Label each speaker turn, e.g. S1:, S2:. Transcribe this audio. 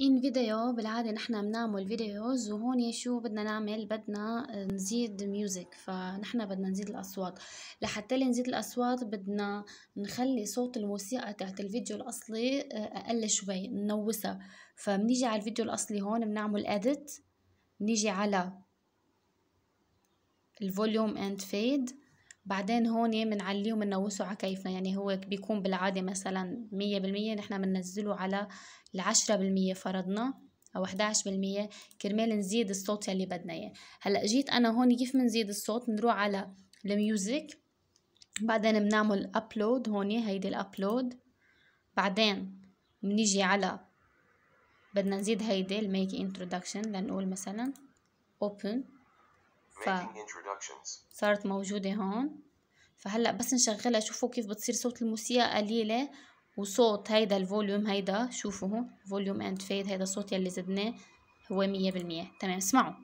S1: إن فيديو بالعادة نحنا بنعمل فيديوز وهون شو بدنا نعمل بدنا آه، نزيد ميوزك فنحنا بدنا نزيد الأصوات لحتى نزيد الأصوات بدنا نخلي صوت الموسيقى تاعت الفيديو الأصلي آه، أقل شوي ننوسها فبنيجي على الفيديو الأصلي هون بنعمل edit نيجي على الفوليوم اند فيد بعدين هون بنعليه وبنوسه على كيفنا يعني هو بيكون بالعادة مثلا مية بالمية نحنا بننزله على العشرة بالمية فرضنا أو 11% كرمال نزيد الصوت يلي بدنا إياه هلأ جيت أنا هون كيف بنزيد الصوت بنروح على الميوزك بعدين بنعمل أبلود هون هيدي الأبلود بعدين بنيجي على بدنا نزيد هيدي الميك انترودكشن لنقول مثلا open صارت موجودة هون فهلأ بس نشغلها شوفوا كيف بتصير صوت الموسيقى قليلة وصوت هيدا الفوليوم هيدا شوفوا هون فوليوم اند فيد هيدا الصوت يلي زدناه هو مية بالمية تمام اسمعوا